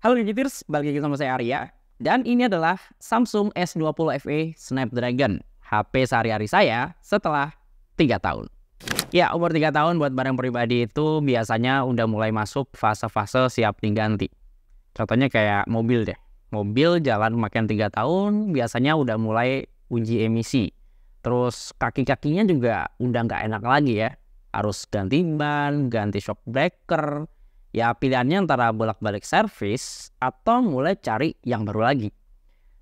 Halo Gadgeteers, balik lagi sama saya Arya dan ini adalah Samsung S20 FE Snapdragon, HP sehari-hari saya setelah 3 tahun. Ya, umur 3 tahun buat barang pribadi itu biasanya udah mulai masuk fase-fase siap diganti. Contohnya kayak mobil deh. Mobil jalan makin 3 tahun biasanya udah mulai uji emisi. Terus kaki-kakinya juga udah nggak enak lagi ya. Harus ganti ban, ganti shock breaker, Ya pilihannya antara bolak-balik service atau mulai cari yang baru lagi.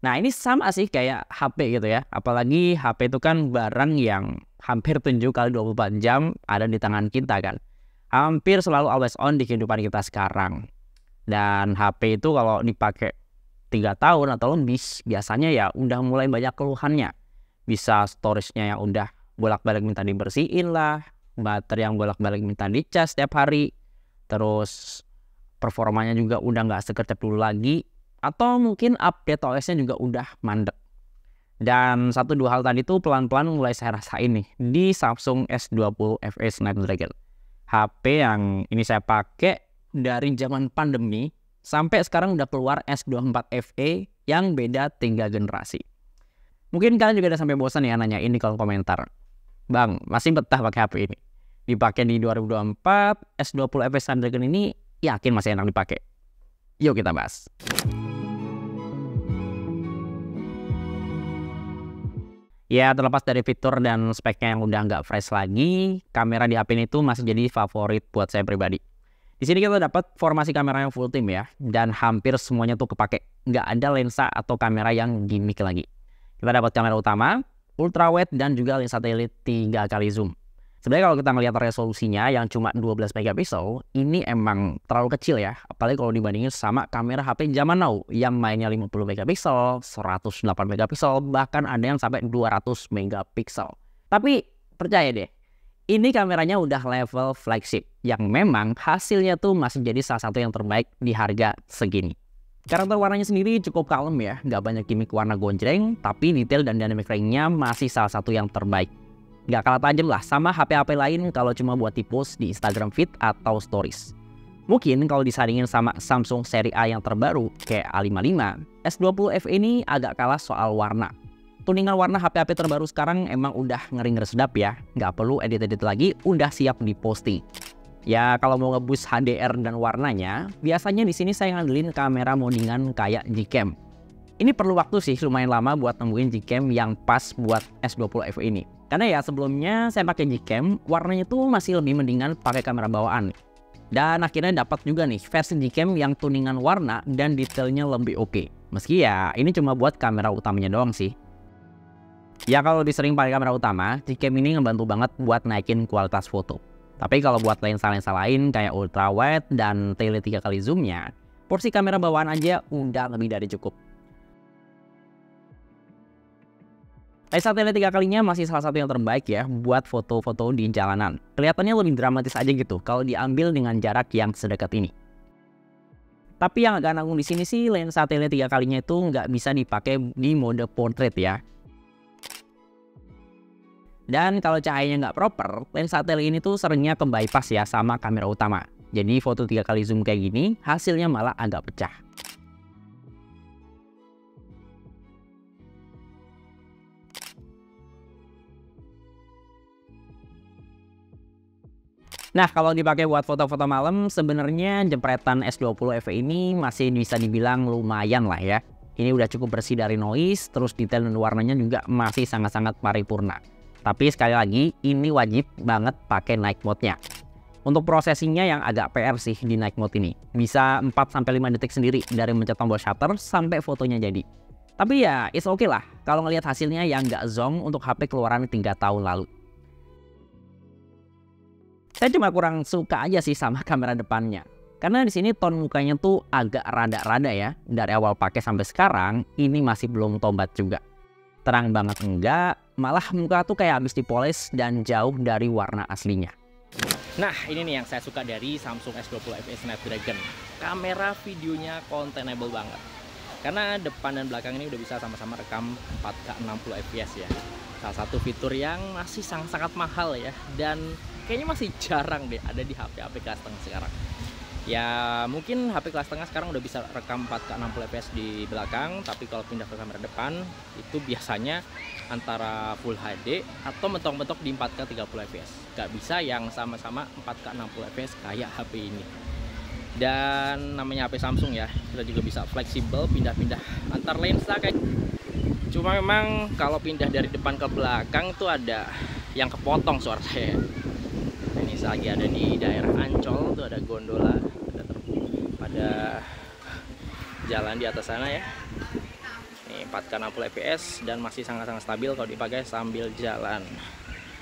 Nah ini sama sih kayak HP gitu ya. Apalagi HP itu kan barang yang hampir 7 kali 24 jam ada di tangan kita kan. Hampir selalu always on di kehidupan kita sekarang. Dan HP itu kalau dipakai tiga tahun atau lebih biasanya ya udah mulai banyak keluhannya. Bisa storage-nya yang udah bolak-balik minta dibersihin lah, baterai yang bolak-balik minta dicas setiap hari, terus performanya juga udah nggak seketat dulu lagi atau mungkin update OS-nya juga udah mandek. Dan satu dua hal tadi tuh pelan-pelan mulai saya rasain nih di Samsung S20 FE Snapdragon. HP yang ini saya pakai dari zaman pandemi sampai sekarang udah keluar S24 FE yang beda tiga generasi. Mungkin kalian juga udah sampai bosan ya nanya ini kalau komentar. Bang, masih betah pakai HP ini? dipakai di 2024 S20 FS Snapdragon ini yakin masih enak dipakai yuk kita bahas Ya terlepas dari fitur dan speknya yang udah nggak fresh lagi, kamera di HP ini tuh masih jadi favorit buat saya pribadi. Di sini kita dapat formasi kamera yang full tim ya, dan hampir semuanya tuh kepake. Nggak ada lensa atau kamera yang gimmick lagi. Kita dapat kamera utama, ultrawide, dan juga lensa tele 3 kali zoom. Sebenarnya kalau kita ngelihat resolusinya yang cuma 12 megapiksel, ini emang terlalu kecil ya. Apalagi kalau dibandingin sama kamera HP zaman now yang mainnya 50 megapiksel, 108 megapiksel, bahkan ada yang sampai 200 megapiksel. Tapi percaya deh, ini kameranya udah level flagship yang memang hasilnya tuh masih jadi salah satu yang terbaik di harga segini. Karakter warnanya sendiri cukup kalem ya, nggak banyak gimmick warna gonjreng, tapi detail dan dynamic range-nya masih salah satu yang terbaik nggak kalah tajam lah sama HP-HP lain kalau cuma buat tipus di Instagram feed atau stories. Mungkin kalau disandingin sama Samsung seri A yang terbaru kayak A55, S20 FE ini agak kalah soal warna. Tuningan warna HP-HP terbaru sekarang emang udah ngeri-ngeri sedap ya, nggak perlu edit-edit lagi, udah siap diposting. Ya kalau mau ngebus HDR dan warnanya, biasanya di sini saya ngandelin kamera moningan kayak Gcam. Ini perlu waktu sih lumayan lama buat nemuin Gcam yang pas buat S20 FE ini karena ya sebelumnya saya pakai Gcam, warnanya tuh masih lebih mendingan pakai kamera bawaan. Dan akhirnya dapat juga nih versi Gcam yang tuningan warna dan detailnya lebih oke. Okay. Meski ya ini cuma buat kamera utamanya doang sih. Ya kalau disering sering pakai kamera utama, Gcam ini ngebantu banget buat naikin kualitas foto. Tapi kalau buat lensa-lensa lain kayak ultrawide dan tele 3 kali zoomnya, porsi kamera bawaan aja udah lebih dari cukup. Tapi tele tiga kalinya masih salah satu yang terbaik ya buat foto-foto di jalanan. Kelihatannya lebih dramatis aja gitu kalau diambil dengan jarak yang sedekat ini. Tapi yang agak nanggung di sini sih lensa tele tiga kalinya itu nggak bisa dipakai di mode portrait ya. Dan kalau cahayanya nggak proper, lensa tele ini tuh seringnya ke bypass ya sama kamera utama. Jadi foto tiga kali zoom kayak gini, hasilnya malah agak pecah. Nah, kalau dipakai buat foto-foto malam, sebenarnya jempretan S20 FE ini masih bisa dibilang lumayan lah ya. Ini udah cukup bersih dari noise, terus detail dan warnanya juga masih sangat-sangat paripurna. Tapi sekali lagi, ini wajib banget pakai night mode-nya. Untuk prosesinya yang agak PR sih di night mode ini. Bisa 4-5 detik sendiri dari mencet tombol shutter sampai fotonya jadi. Tapi ya, it's okay lah kalau ngelihat hasilnya yang nggak zonk untuk HP keluaran 3 tahun lalu. Saya cuma kurang suka aja sih sama kamera depannya. Karena di sini tone mukanya tuh agak rada-rada ya. Dari awal pakai sampai sekarang, ini masih belum tobat juga. Terang banget enggak, malah muka tuh kayak habis dipoles dan jauh dari warna aslinya. Nah, ini nih yang saya suka dari Samsung S20 FE Snapdragon. Kamera videonya containable banget. Karena depan dan belakang ini udah bisa sama-sama rekam 4K 60 fps ya. Salah satu fitur yang masih sangat-sangat mahal ya dan kayaknya masih jarang deh ada di HP-HP kelas tengah sekarang ya mungkin HP kelas tengah sekarang udah bisa rekam 4K 60 fps di belakang tapi kalau pindah ke kamera depan itu biasanya antara full HD atau mentok-mentok di 4K 30 fps gak bisa yang sama-sama 4K 60 fps kayak HP ini dan namanya HP Samsung ya kita juga bisa fleksibel pindah-pindah antar lensa kayak cuma memang kalau pindah dari depan ke belakang tuh ada yang kepotong suara saya masih lagi ada di daerah Ancol tuh ada gondola pada jalan di atas sana ya ini 4 kan fps dan masih sangat-sangat stabil kalau dipakai sambil jalan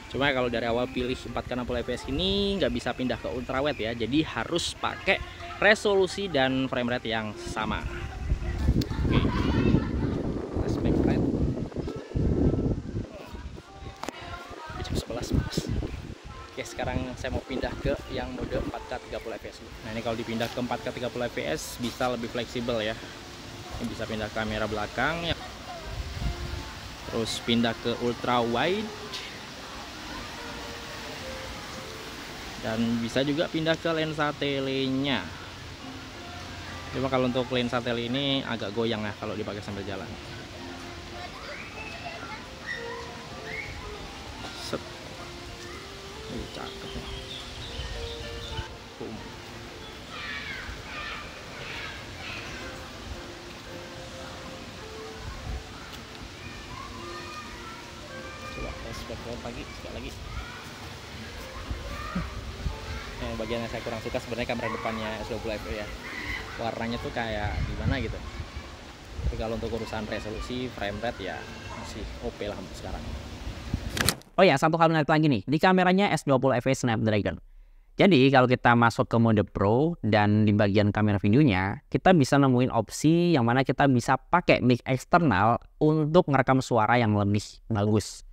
cuma kalau dari awal pilih 4 kan fps ini nggak bisa pindah ke ultrawide ya jadi harus pakai resolusi dan frame rate yang sama saya mau pindah ke yang mode 4K 30 fps nah ini kalau dipindah ke 4K 30 fps bisa lebih fleksibel ya ini bisa pindah kamera belakang ya. terus pindah ke ultra wide dan bisa juga pindah ke lensa telenya cuma kalau untuk lensa tele ini agak goyang ya kalau dipakai sambil jalan bagian yang saya kurang suka sebenarnya kamera depannya S20 FE ya warnanya tuh kayak gimana gitu tapi kalau untuk urusan resolusi frame rate ya masih oke okay lah untuk sekarang oh ya satu hal menarik lagi nih di kameranya S20 FE Snapdragon jadi kalau kita masuk ke mode pro dan di bagian kamera videonya kita bisa nemuin opsi yang mana kita bisa pakai mic eksternal untuk merekam suara yang lebih bagus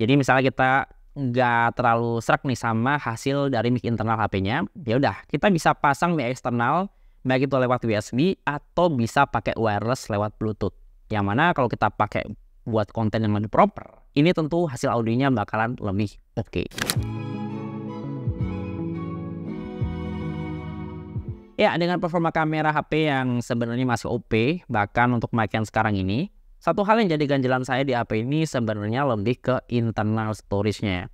jadi misalnya kita nggak terlalu serak nih sama hasil dari mic internal HP-nya, ya udah kita bisa pasang mic eksternal baik itu lewat USB atau bisa pakai wireless lewat Bluetooth. Yang mana kalau kita pakai buat konten yang lebih proper, ini tentu hasil audionya bakalan lebih oke. Okay. Ya, dengan performa kamera HP yang sebenarnya masih OP, bahkan untuk mic yang sekarang ini, satu hal yang jadi ganjalan saya di HP ini sebenarnya lebih ke internal storage-nya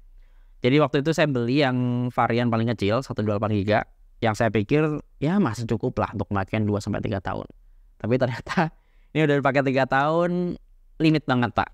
Jadi waktu itu saya beli yang varian paling kecil 128 GB yang saya pikir ya masih cukup lah untuk makan 2 sampai 3 tahun. Tapi ternyata ini udah dipakai 3 tahun limit banget, Pak.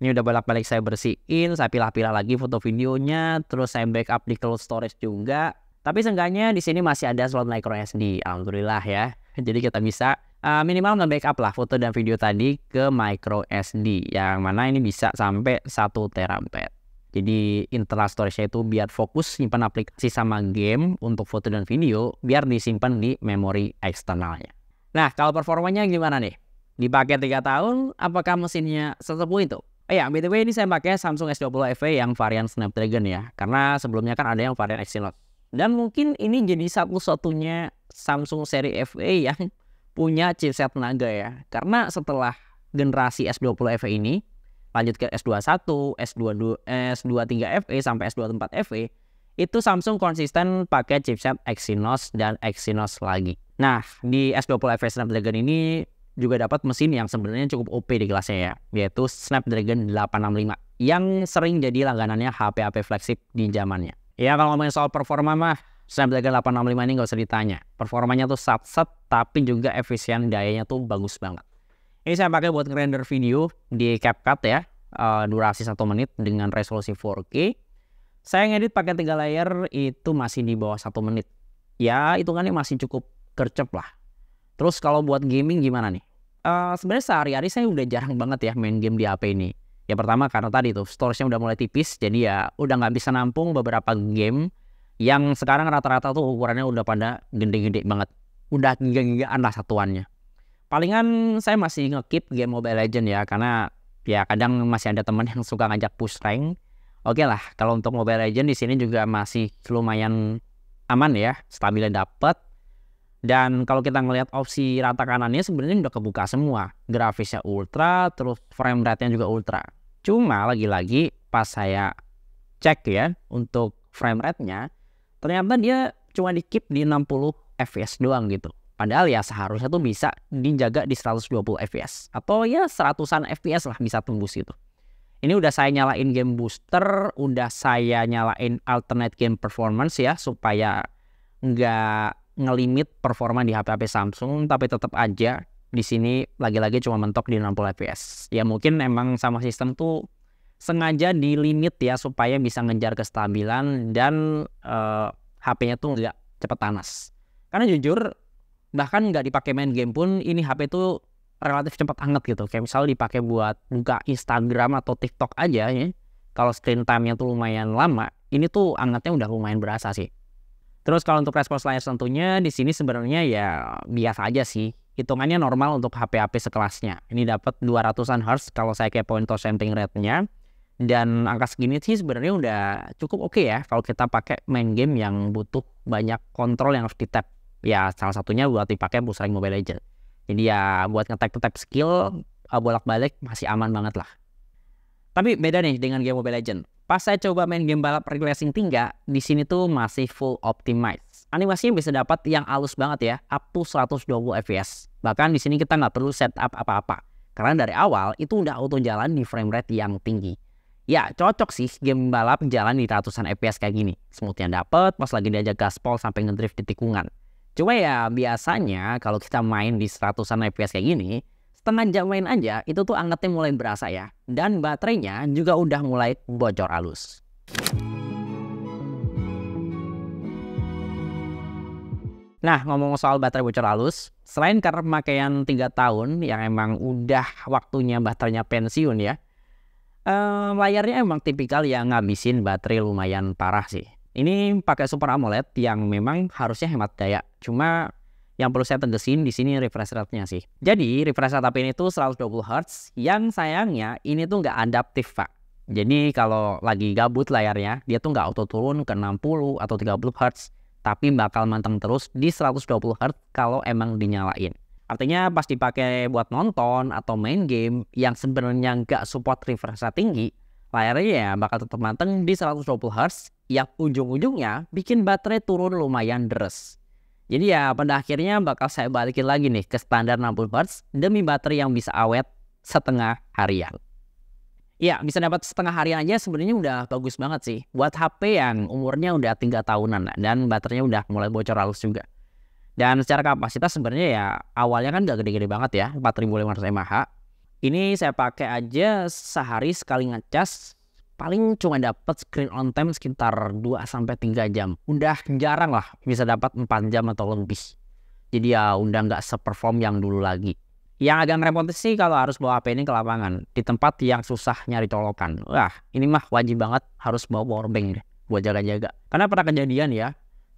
Ini udah bolak-balik saya bersihin, saya pilah-pilah lagi foto videonya, terus saya backup di cloud storage juga. Tapi seenggaknya di sini masih ada slot micro SD, alhamdulillah ya. Jadi kita bisa uh, minimal nge-backup lah foto dan video tadi ke micro SD yang mana ini bisa sampai 1 terabyte. Jadi internal storage-nya itu biar fokus simpan aplikasi sama game untuk foto dan video biar disimpan di memori eksternalnya. Nah, kalau performanya gimana nih? Dipakai 3 tahun, apakah mesinnya sesepuh itu? Oh ya, BTW ini saya pakai Samsung S20 FE yang varian Snapdragon ya. Karena sebelumnya kan ada yang varian Exynos. Dan mungkin ini jadi satu-satunya Samsung seri FE yang punya chipset Naga ya. Karena setelah generasi S20 FE ini lanjut ke S21, S22, S23 FE sampai S24 FE itu Samsung konsisten pakai chipset Exynos dan Exynos lagi. Nah, di S20 FE Snapdragon ini juga dapat mesin yang sebenarnya cukup OP di kelasnya ya, yaitu Snapdragon 865 yang sering jadi langganannya HP-HP flagship di zamannya. Ya kalau ngomongin soal performa mah Snapdragon 865 ini nggak usah ditanya. Performanya tuh sat-sat tapi juga efisien dayanya tuh bagus banget. Ini saya pakai buat render video di CapCut ya. Uh, durasi satu menit dengan resolusi 4K. Saya ngedit pakai tiga layer itu masih di bawah satu menit. Ya itu kan yang masih cukup kercep lah. Terus kalau buat gaming gimana nih? Uh, Sebenarnya sehari-hari saya udah jarang banget ya main game di HP ini. Yang pertama karena tadi tuh storage-nya udah mulai tipis, jadi ya udah nggak bisa nampung beberapa game yang sekarang rata-rata tuh ukurannya udah pada gede-gede banget. Udah giga-gigaan lah satuannya. Palingan saya masih ngekip game Mobile Legend ya, karena ya kadang masih ada teman yang suka ngajak push rank. Oke lah, kalau untuk Mobile Legend di sini juga masih lumayan aman ya, stabilnya dapat. Dan kalau kita ngelihat opsi rata kanannya sebenarnya udah kebuka semua. Grafisnya ultra, terus frame rate-nya juga ultra. Cuma lagi-lagi pas saya cek ya untuk frame rate-nya, ternyata dia cuma di keep di 60 fps doang gitu. Padahal ya seharusnya tuh bisa dijaga di 120 fps atau ya seratusan fps lah bisa tembus gitu. Ini udah saya nyalain game booster, udah saya nyalain alternate game performance ya supaya nggak ngelimit performa di HP-HP Samsung tapi tetap aja di sini lagi-lagi cuma mentok di 60 fps. Ya mungkin emang sama sistem tuh sengaja di limit ya supaya bisa ngejar kestabilan dan uh, eh, HP-nya tuh nggak cepet panas. Karena jujur bahkan nggak dipakai main game pun ini HP tuh relatif cepet hangat gitu. Kayak misal dipakai buat buka Instagram atau TikTok aja ya. Kalau screen time-nya tuh lumayan lama, ini tuh hangatnya udah lumayan berasa sih. Terus kalau untuk respons layar tentunya di sini sebenarnya ya biasa aja sih hitungannya normal untuk HP-HP sekelasnya. Ini dapat 200-an Hz kalau saya kepoin to sampling rate-nya. Dan angka segini sih sebenarnya udah cukup oke okay ya kalau kita pakai main game yang butuh banyak kontrol yang harus di-tap. Ya salah satunya buat dipakai buat Mobile Legends. Jadi ya buat ngetap-ngetap skill uh, bolak-balik masih aman banget lah. Tapi beda nih dengan game Mobile Legends. Pas saya coba main game balap racing tinggal, di sini tuh masih full optimize animasinya bisa dapat yang halus banget ya, up to 120 fps. Bahkan di sini kita nggak perlu setup apa-apa. Karena dari awal itu udah auto jalan di frame rate yang tinggi. Ya cocok sih game balap jalan di ratusan fps kayak gini. Smoothnya dapet, pas lagi diajak gaspol sampai ngedrift di tikungan. Cuma ya biasanya kalau kita main di ratusan fps kayak gini, setengah jam main aja itu tuh angetnya mulai berasa ya. Dan baterainya juga udah mulai bocor halus. Nah, ngomong soal baterai bocor halus, selain karena pemakaian 3 tahun yang emang udah waktunya baterainya pensiun ya, eh, layarnya emang tipikal yang ngabisin baterai lumayan parah sih. Ini pakai Super AMOLED yang memang harusnya hemat daya. Cuma yang perlu saya tegesin di sini refresh rate-nya sih. Jadi, refresh rate HP ini tuh 120 Hz yang sayangnya ini tuh nggak adaptif, Pak. Jadi kalau lagi gabut layarnya, dia tuh nggak auto turun ke 60 atau 30 Hz tapi bakal manteng terus di 120 Hz kalau emang dinyalain. Artinya pas dipakai buat nonton atau main game yang sebenarnya nggak support refresh rate tinggi, layarnya ya bakal tetap manteng di 120 Hz yang ujung-ujungnya bikin baterai turun lumayan deres. Jadi ya pada akhirnya bakal saya balikin lagi nih ke standar 60 Hz demi baterai yang bisa awet setengah harian. Ya, bisa dapat setengah hari aja sebenarnya udah bagus banget sih. Buat HP yang umurnya udah tiga tahunan dan baterainya udah mulai bocor halus juga. Dan secara kapasitas sebenarnya ya awalnya kan gak gede-gede banget ya, 4500 mAh. Ini saya pakai aja sehari sekali ngecas paling cuma dapat screen on time sekitar 2 sampai 3 jam. Udah jarang lah bisa dapat 4 jam atau lebih. Jadi ya udah nggak seperform yang dulu lagi. Yang agak repot sih kalau harus bawa HP ini ke lapangan di tempat yang susah nyari colokan. Wah, ini mah wajib banget harus bawa powerbank bank deh buat jaga-jaga. Karena pernah kejadian ya,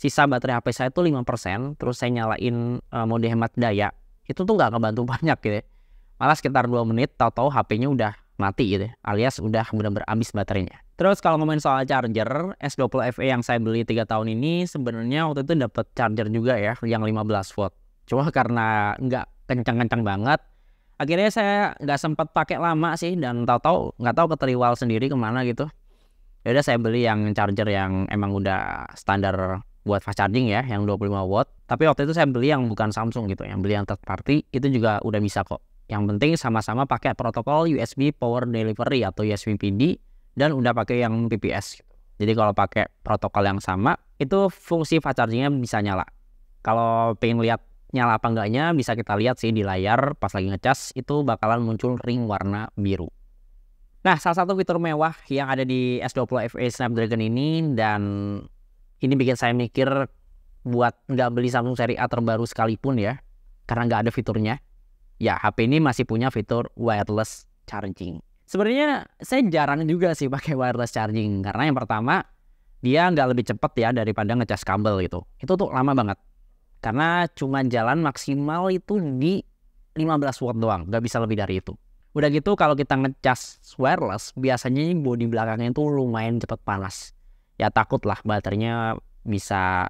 sisa baterai HP saya itu 5%, terus saya nyalain uh, mode hemat daya. Itu tuh nggak kebantu banyak gitu ya. Malah sekitar 2 menit tau tahu HP-nya udah mati gitu ya, alias udah benar-benar baterainya. Terus kalau ngomongin soal charger, S20 FE yang saya beli 3 tahun ini sebenarnya waktu itu dapat charger juga ya yang 15 volt Cuma karena nggak kencang-kencang banget akhirnya saya nggak sempat pakai lama sih dan tahu-tahu nggak tahu keteriwal sendiri kemana gitu ya udah saya beli yang charger yang emang udah standar buat fast charging ya yang 25 watt tapi waktu itu saya beli yang bukan Samsung gitu yang beli yang third party itu juga udah bisa kok yang penting sama-sama pakai protokol USB Power Delivery atau USB PD dan udah pakai yang PPS jadi kalau pakai protokol yang sama itu fungsi fast chargingnya bisa nyala kalau pengen lihat nyala apa enggaknya bisa kita lihat sih di layar pas lagi ngecas itu bakalan muncul ring warna biru. Nah, salah satu fitur mewah yang ada di S20 FE Snapdragon ini dan ini bikin saya mikir buat nggak beli Samsung seri A terbaru sekalipun ya, karena nggak ada fiturnya. Ya, HP ini masih punya fitur wireless charging. Sebenarnya saya jarang juga sih pakai wireless charging karena yang pertama dia nggak lebih cepat ya daripada ngecas kabel gitu. Itu tuh lama banget. Karena cuma jalan maksimal itu di 15 watt doang, nggak bisa lebih dari itu. Udah gitu kalau kita ngecas wireless, biasanya bodi belakangnya itu lumayan cepat panas. Ya takut lah baterainya bisa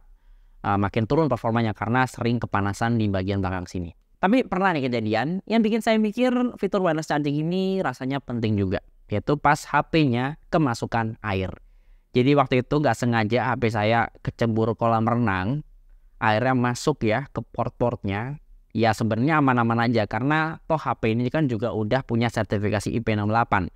uh, makin turun performanya karena sering kepanasan di bagian belakang sini. Tapi pernah nih kejadian yang bikin saya mikir fitur wireless charging ini rasanya penting juga. Yaitu pas HP-nya kemasukan air. Jadi waktu itu nggak sengaja HP saya kecebur kolam renang akhirnya masuk ya ke port-portnya ya sebenarnya aman-aman aja karena toh HP ini kan juga udah punya sertifikasi IP68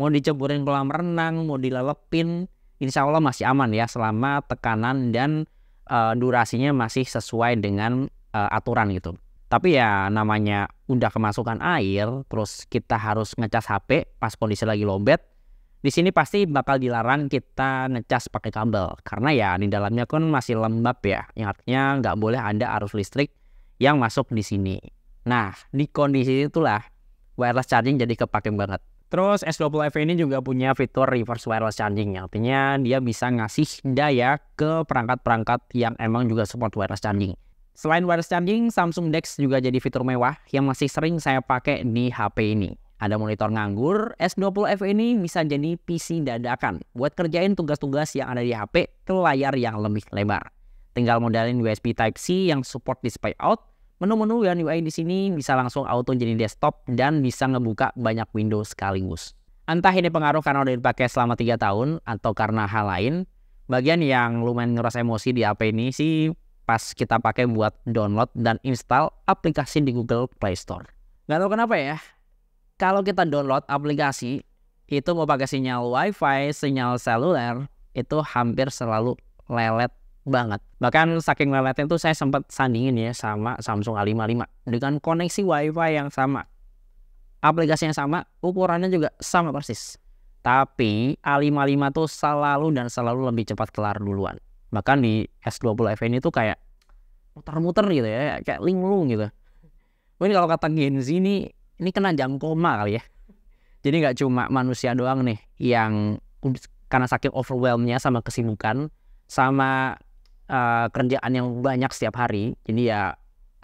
mau diceburin kolam renang mau dilelepin insya Allah masih aman ya selama tekanan dan uh, durasinya masih sesuai dengan uh, aturan gitu tapi ya namanya udah kemasukan air terus kita harus ngecas HP pas kondisi lagi lobet di sini pasti bakal dilarang kita ngecas pakai kabel karena ya di dalamnya kan masih lembab ya. Yang artinya nggak boleh ada arus listrik yang masuk di sini. Nah, di kondisi itulah wireless charging jadi kepake banget. Terus s 20 FE ini juga punya fitur reverse wireless charging. Artinya dia bisa ngasih daya ke perangkat-perangkat yang emang juga support wireless charging. Selain wireless charging, Samsung DeX juga jadi fitur mewah yang masih sering saya pakai di HP ini. Ada monitor nganggur, s 20 fe ini bisa jadi PC dadakan buat kerjain tugas-tugas yang ada di HP ke layar yang lebih lebar. Tinggal modalin USB Type-C yang support display out, menu-menu dan UI di sini bisa langsung auto jadi desktop dan bisa ngebuka banyak window sekaligus. Entah ini pengaruh karena udah dipakai selama 3 tahun atau karena hal lain, bagian yang lumayan ngeras emosi di HP ini sih pas kita pakai buat download dan install aplikasi di Google Play Store. Gak tau kenapa ya, kalau kita download aplikasi itu mau pakai sinyal wifi, sinyal seluler itu hampir selalu lelet banget. Bahkan saking leletnya itu saya sempat sandingin ya sama Samsung A55 dengan koneksi wifi yang sama. Aplikasi yang sama, ukurannya juga sama persis. Tapi A55 tuh selalu dan selalu lebih cepat kelar duluan. Bahkan di S20 ini tuh kayak muter-muter gitu ya, kayak linglung gitu. Ini kalau kata Gen Z ini ini kena jam koma kali ya. Jadi nggak cuma manusia doang nih yang karena sakit overwhelmnya sama kesibukan, sama uh, kerjaan yang banyak setiap hari, jadi ya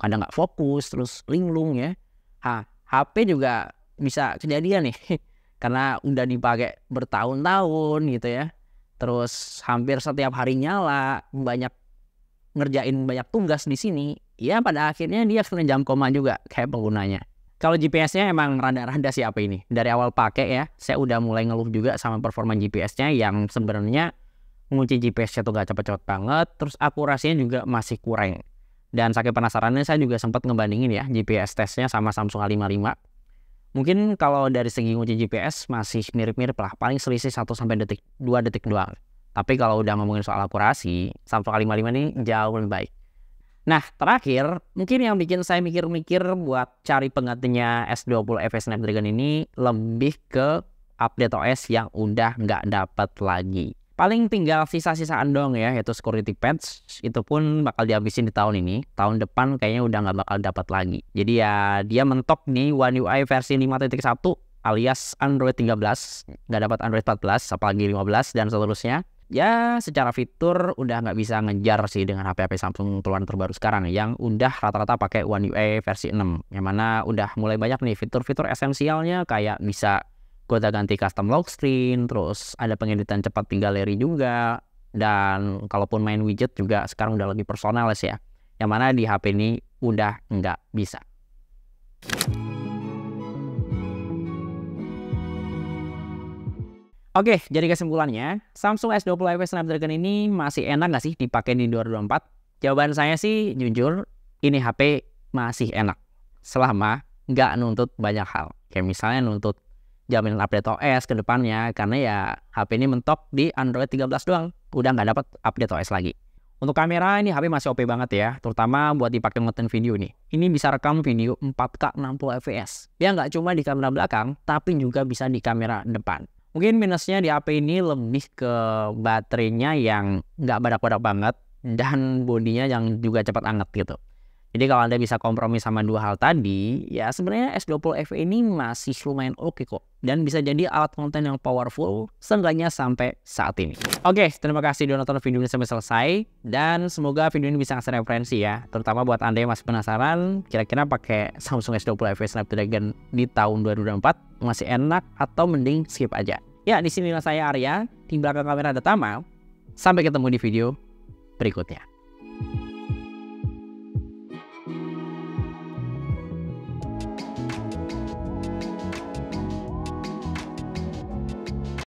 kadang nggak fokus, terus linglung ya. Ha, HP juga bisa kejadian nih, karena udah dipakai bertahun-tahun gitu ya. Terus hampir setiap hari nyala, banyak ngerjain banyak tugas di sini. Ya pada akhirnya dia kena jam koma juga kayak penggunanya. Kalau GPS-nya emang rada-rada sih apa ini. Dari awal pakai ya, saya udah mulai ngeluh juga sama performa GPS-nya yang sebenarnya ngunci GPS-nya tuh gak cepet-cepet banget. Terus akurasinya juga masih kurang. Dan saking penasarannya saya juga sempat ngebandingin ya GPS tesnya sama Samsung A55. Mungkin kalau dari segi ngunci GPS masih mirip-mirip lah. Paling selisih 1 sampai detik 2 detik doang. Tapi kalau udah ngomongin soal akurasi, Samsung A55 ini jauh lebih baik. Nah terakhir mungkin yang bikin saya mikir-mikir buat cari penggantinya S20 FE Snapdragon ini lebih ke update OS yang udah nggak dapat lagi. Paling tinggal sisa-sisaan dong ya yaitu security patch itu pun bakal dihabisin di tahun ini. Tahun depan kayaknya udah nggak bakal dapat lagi. Jadi ya dia mentok nih One UI versi 5.1 alias Android 13, nggak dapat Android 14, apalagi 15 dan seterusnya ya secara fitur udah nggak bisa ngejar sih dengan HP-HP Samsung keluaran terbaru sekarang ya, yang udah rata-rata pakai One UI versi 6 yang mana udah mulai banyak nih fitur-fitur esensialnya kayak bisa goda ganti custom lock screen terus ada pengeditan cepat di galeri juga dan kalaupun main widget juga sekarang udah lebih personalis ya yang mana di HP ini udah nggak bisa. Oke, jadi kesimpulannya, Samsung S20 FE Snapdragon ini masih enak nggak sih dipakai di 2024? Jawaban saya sih jujur, ini HP masih enak. Selama nggak nuntut banyak hal. Kayak misalnya nuntut jaminan update OS ke depannya, karena ya HP ini mentok di Android 13 doang. Udah nggak dapat update OS lagi. Untuk kamera ini HP masih OP banget ya, terutama buat dipakai nonton video nih. Ini bisa rekam video 4K 60 fps. Ya nggak cuma di kamera belakang, tapi juga bisa di kamera depan. Mungkin minusnya di HP ini lebih ke baterainya yang nggak badak-badak banget dan bodinya yang juga cepat anget gitu. Jadi kalau Anda bisa kompromi sama dua hal tadi, ya sebenarnya S20 FE ini masih lumayan oke okay kok. Dan bisa jadi alat konten yang powerful, seenggaknya sampai saat ini. Oke, okay, terima kasih sudah nonton video ini sampai selesai. Dan semoga video ini bisa ngasih referensi ya. Terutama buat Anda yang masih penasaran, kira-kira pakai Samsung S20 FE Snapdragon di tahun 2024 masih enak atau mending skip aja. Ya, di sinilah saya Arya, di belakang kamera ada Tama. Sampai ketemu di video berikutnya.